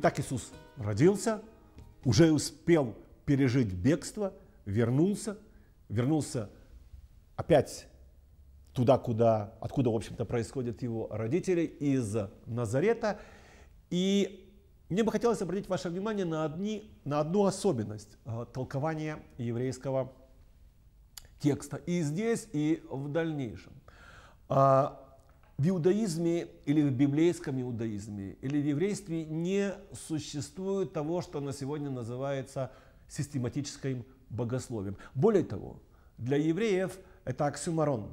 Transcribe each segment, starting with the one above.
Итак, Иисус родился, уже успел пережить бегство, вернулся, вернулся опять туда, куда, откуда, в общем-то, происходят его родители, из Назарета. И мне бы хотелось обратить ваше внимание на, одни, на одну особенность э, толкования еврейского текста и здесь, и в дальнейшем. А, в иудаизме или в библейском иудаизме или в еврействе не существует того, что на сегодня называется систематическим богословием. Более того, для евреев это оксюмарон,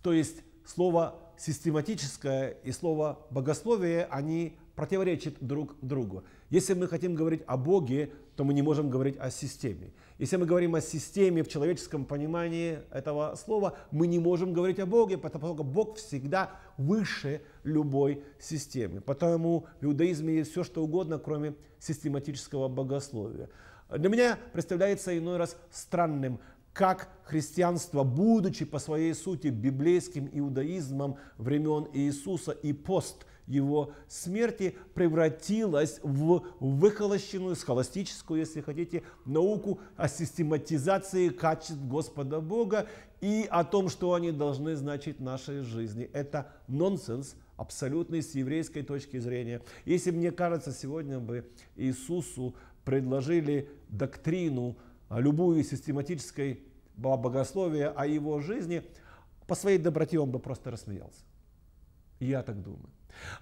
то есть слово систематическое и слово богословие, они противоречат друг другу. Если мы хотим говорить о Боге, то мы не можем говорить о системе. Если мы говорим о системе в человеческом понимании этого слова, мы не можем говорить о Боге, потому что Бог всегда выше любой системы. Поэтому в иудаизме есть все, что угодно, кроме систематического богословия. Для меня представляется иной раз странным, как христианство, будучи по своей сути библейским иудаизмом времен Иисуса и пост – его смерти превратилась в выхолощенную, схоластическую, если хотите, науку о систематизации качеств Господа Бога и о том, что они должны значить в нашей жизни. Это нонсенс абсолютный с еврейской точки зрения. Если, мне кажется, сегодня бы Иисусу предложили доктрину, а, любую систематической богословия о его жизни, по своей доброте он бы просто рассмеялся. Я так думаю.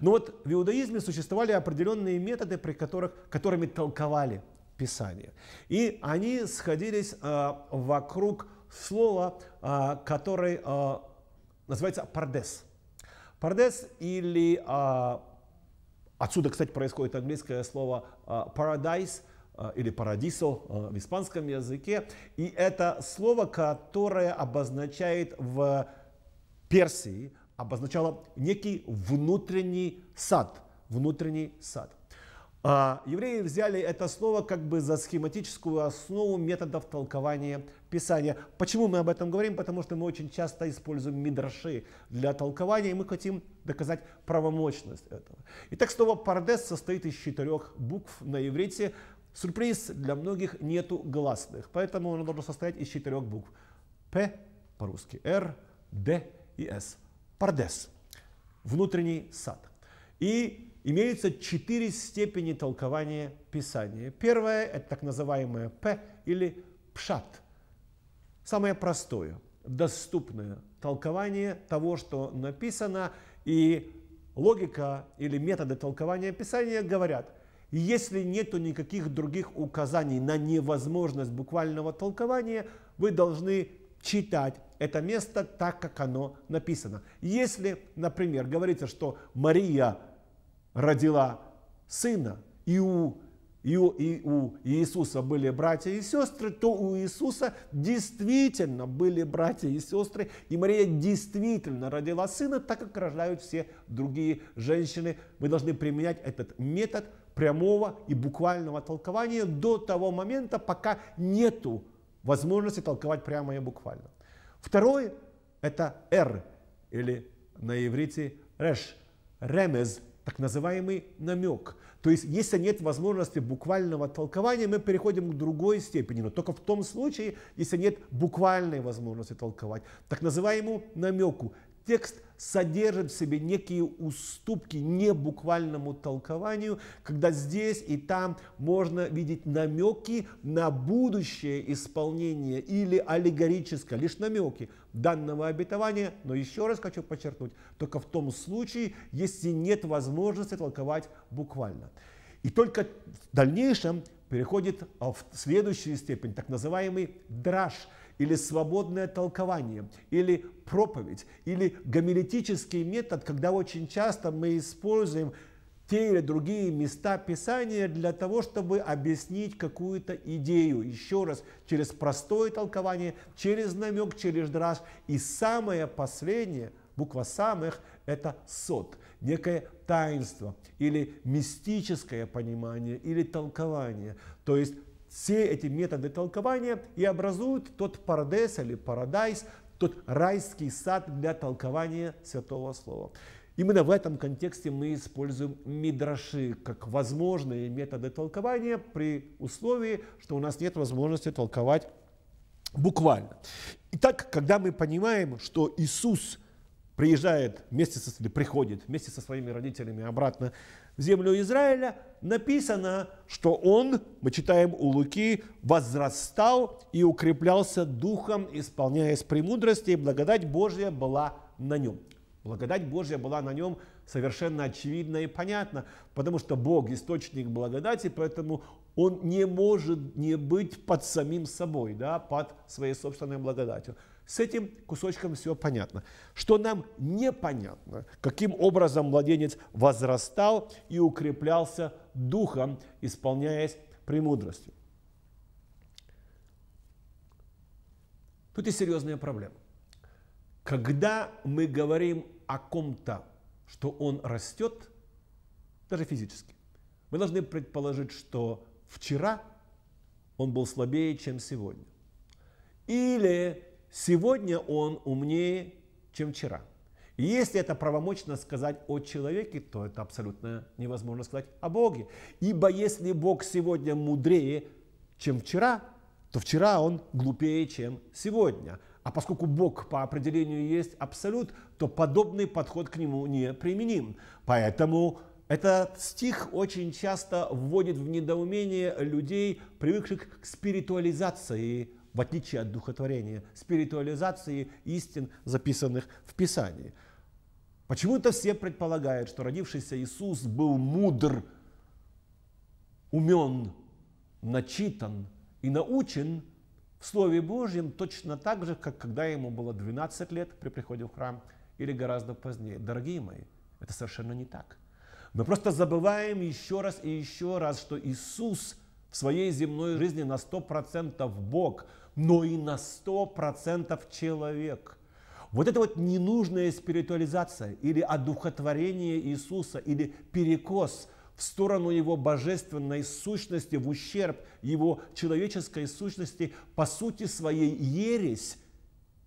Но вот в иудаизме существовали определенные методы, при которых, которыми толковали Писание. И они сходились э, вокруг слова, э, которое э, называется «пардес». «Пардес» или... Э, отсюда, кстати, происходит английское слово э, «paradise», или парадисо в испанском языке. И это слово, которое обозначает в Персии обозначало некий внутренний сад. Внутренний сад. А, евреи взяли это слово как бы за схематическую основу методов толкования Писания. Почему мы об этом говорим? Потому что мы очень часто используем мидраши для толкования, и мы хотим доказать правомочность этого. Итак, слово «пардес» состоит из четырех букв на иврите. Сюрприз, для многих нету гласных, поэтому оно должно состоять из четырех букв. «П» по-русски, «Р», «Д» и «С» пардес, внутренний сад. И имеются четыре степени толкования Писания. Первое – это так называемое «п» или «пшат». Самое простое, доступное толкование того, что написано, и логика или методы толкования Писания говорят, если нету никаких других указаний на невозможность буквального толкования, вы должны читать это место так, как оно написано. Если, например, говорится, что Мария родила сына, и у, и у, и у Иисуса были братья и сестры, то у Иисуса действительно были братья и сестры, и Мария действительно родила сына, так как рождают все другие женщины. Мы должны применять этот метод прямого и буквального толкования до того момента, пока нету возможности толковать прямо и буквально. Второй это «р» или на иврите «реш», «ремез», так называемый намек. То есть, если нет возможности буквального толкования, мы переходим к другой степени, но только в том случае, если нет буквальной возможности толковать, так называемому намеку, текст содержит в себе некие уступки не буквальному толкованию, когда здесь и там можно видеть намеки на будущее исполнение или аллегорическое, лишь намеки данного обетования, но еще раз хочу подчеркнуть, только в том случае, если нет возможности толковать буквально. И только в дальнейшем переходит а, в следующую степень, так называемый драж – или свободное толкование, или проповедь, или гомилетический метод, когда очень часто мы используем те или другие места Писания для того, чтобы объяснить какую-то идею. Еще раз, через простое толкование, через намек, через драж. И самое последнее, буква самых, это сот, некое таинство или мистическое понимание, или толкование. То есть все эти методы толкования и образуют тот парадес или парадайс, тот райский сад для толкования Святого Слова. Именно в этом контексте мы используем мидраши как возможные методы толкования при условии, что у нас нет возможности толковать буквально. Итак, когда мы понимаем, что Иисус – приезжает вместе со, или приходит вместе со своими родителями обратно в землю Израиля, написано, что он, мы читаем у Луки, возрастал и укреплялся духом, исполняясь премудрости, и благодать Божья была на нем. Благодать Божья была на нем совершенно очевидно и понятно, потому что Бог – источник благодати, поэтому он не может не быть под самим собой, да, под своей собственной благодатью. С этим кусочком все понятно. Что нам непонятно, каким образом младенец возрастал и укреплялся духом, исполняясь премудростью. Тут и серьезная проблема. Когда мы говорим о ком-то, что он растет, даже физически, мы должны предположить, что вчера он был слабее, чем сегодня. Или Сегодня он умнее, чем вчера. И если это правомочно сказать о человеке, то это абсолютно невозможно сказать о Боге. Ибо если Бог сегодня мудрее, чем вчера, то вчера он глупее, чем сегодня. А поскольку Бог по определению есть абсолют, то подобный подход к нему не применим. Поэтому этот стих очень часто вводит в недоумение людей, привыкших к спиритуализации в отличие от духотворения, спиритуализации истин, записанных в Писании. Почему-то все предполагают, что родившийся Иисус был мудр, умен, начитан и научен в Слове Божьем точно так же, как когда ему было 12 лет при приходе в храм или гораздо позднее. Дорогие мои, это совершенно не так. Мы просто забываем еще раз и еще раз, что Иисус в своей земной жизни на 100% Бог – но и на 100% человек. Вот эта вот ненужная спиритуализация или одухотворение Иисуса, или перекос в сторону Его божественной сущности, в ущерб Его человеческой сущности, по сути своей ересь,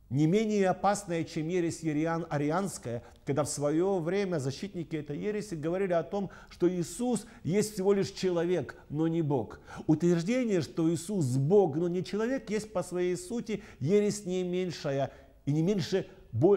не менее опасная, чем ересь Ериан Арианская, когда в свое время защитники этой ереси говорили о том, что Иисус есть всего лишь человек, но не Бог. Утверждение, что Иисус Бог, но не человек, есть по своей сути ересь не меньшая и не меньше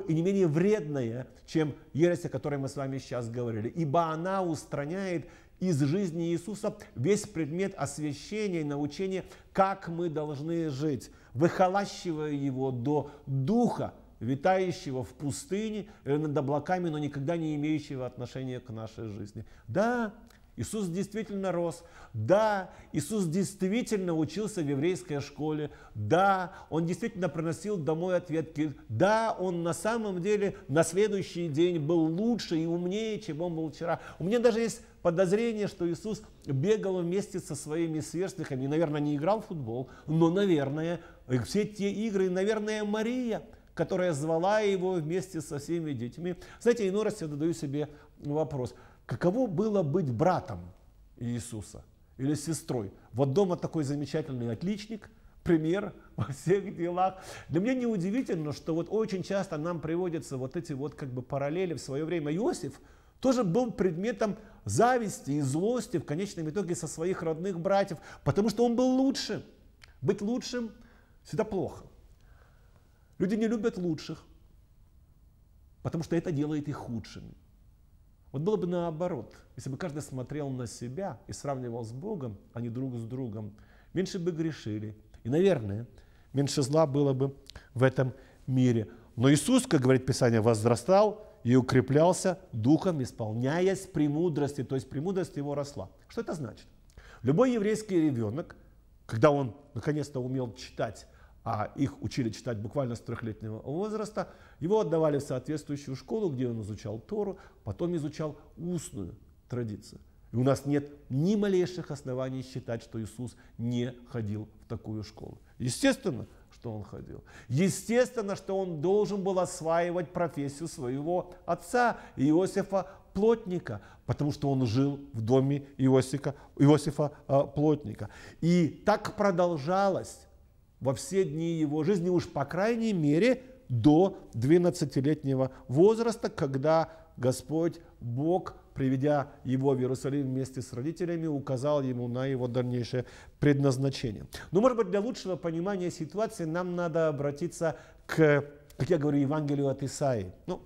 и не менее вредная, чем ересь, о которой мы с вами сейчас говорили, ибо она устраняет из жизни Иисуса весь предмет освящения и научения, как мы должны жить выхолащивая его до духа, витающего в пустыне или э, над облаками, но никогда не имеющего отношения к нашей жизни. Да, Иисус действительно рос. Да, Иисус действительно учился в еврейской школе. Да, Он действительно приносил домой ответки. Да, Он на самом деле на следующий день был лучше и умнее, чем Он был вчера. У меня даже есть подозрение, что Иисус бегал вместе со своими сверстниками. Наверное, не играл в футбол, но, наверное, все те игры, наверное, Мария которая звала его вместе со всеми детьми. Знаете, иной раз я задаю себе вопрос – Каково было быть братом Иисуса или сестрой? Вот дома такой замечательный отличник, пример во всех делах. Для меня неудивительно, что вот очень часто нам приводятся вот эти вот как бы параллели. В свое время Иосиф тоже был предметом зависти и злости в конечном итоге со своих родных братьев, потому что он был лучше. Быть лучшим всегда плохо. Люди не любят лучших, потому что это делает их худшими. Вот было бы наоборот, если бы каждый смотрел на себя и сравнивал с Богом, а не друг с другом, меньше бы грешили. И, наверное, меньше зла было бы в этом мире. Но Иисус, как говорит Писание, возрастал и укреплялся духом, исполняясь премудрости, то есть премудрость его росла. Что это значит? Любой еврейский ребенок, когда он наконец-то умел читать а их учили читать буквально с трехлетнего возраста, его отдавали в соответствующую школу, где он изучал Тору, потом изучал устную традицию. И у нас нет ни малейших оснований считать, что Иисус не ходил в такую школу. Естественно, что он ходил. Естественно, что он должен был осваивать профессию своего отца Иосифа Плотника, потому что он жил в доме Иосифа, Иосифа Плотника. И так продолжалось во все дни его жизни, уж по крайней мере до 12-летнего возраста, когда Господь Бог, приведя его в Иерусалим вместе с родителями, указал ему на его дальнейшее предназначение. Но, может быть, для лучшего понимания ситуации нам надо обратиться к, как я говорю, Евангелию от Исаи. Ну,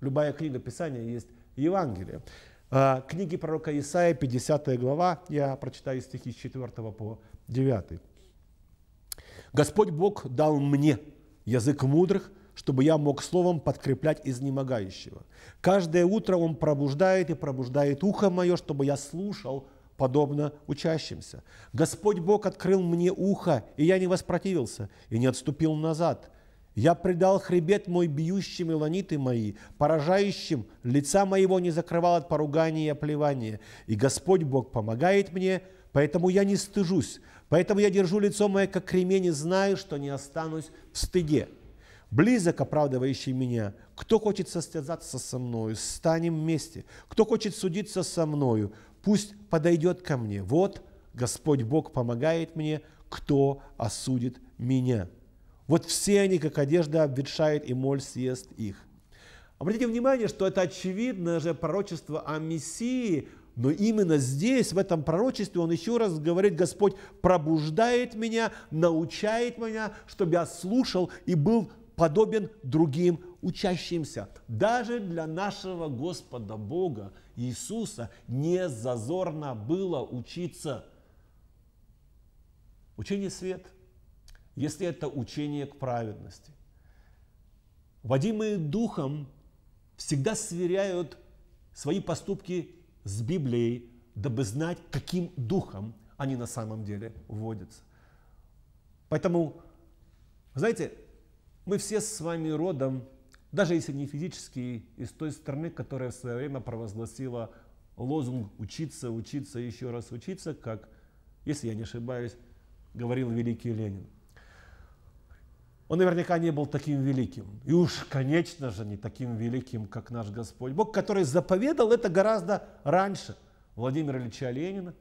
любая книга Писания есть Евангелие. А, книги пророка Исаия, 50 глава, я прочитаю стихи с 4 по 9. Господь Бог дал мне язык мудрых, чтобы я мог словом подкреплять изнемогающего. Каждое утро Он пробуждает и пробуждает ухо мое, чтобы я слушал подобно учащимся. Господь Бог открыл мне ухо, и я не воспротивился, и не отступил назад – я предал хребет мой бьющим и ланиты мои, поражающим, лица моего не закрывал от поругания и оплевания. И Господь Бог помогает мне, поэтому я не стыжусь, поэтому я держу лицо мое, как ремень, и знаю, что не останусь в стыде. Близок оправдывающий меня, кто хочет состязаться со мною, станем вместе. Кто хочет судиться со мною, пусть подойдет ко мне. Вот Господь Бог помогает мне, кто осудит меня. Вот все они, как одежда, обветшают, и моль съест их. Обратите внимание, что это очевидно же пророчество о Мессии, но именно здесь, в этом пророчестве, он еще раз говорит, Господь пробуждает меня, научает меня, чтобы я слушал и был подобен другим учащимся. Даже для нашего Господа Бога Иисуса не зазорно было учиться. Учение свет – если это учение к праведности. Водимые Духом всегда сверяют свои поступки с Библией, дабы знать, каким духом они на самом деле вводятся. Поэтому, знаете, мы все с вами родом, даже если не физически, из той страны, которая в свое время провозгласила лозунг «учиться, учиться, еще раз учиться», как, если я не ошибаюсь, говорил великий Ленин он наверняка не был таким великим. И уж, конечно же, не таким великим, как наш Господь Бог, который заповедал это гораздо раньше Владимира Ильича Ленина,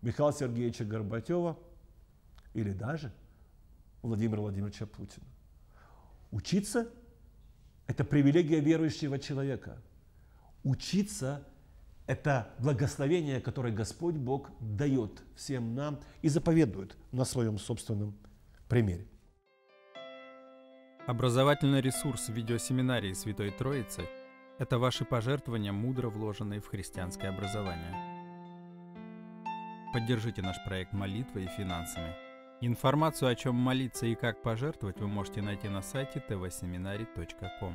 Михаила Сергеевича Горбатева или даже Владимира Владимировича Путина. Учиться – это привилегия верующего человека. Учиться – это благословение, которое Господь Бог дает всем нам и заповедует на своем собственном примере. Образовательный ресурс видеосеминарии Святой Троицы – это ваши пожертвования, мудро вложенные в христианское образование. Поддержите наш проект молитвой и финансами. Информацию, о чем молиться и как пожертвовать, вы можете найти на сайте tvseminary.com.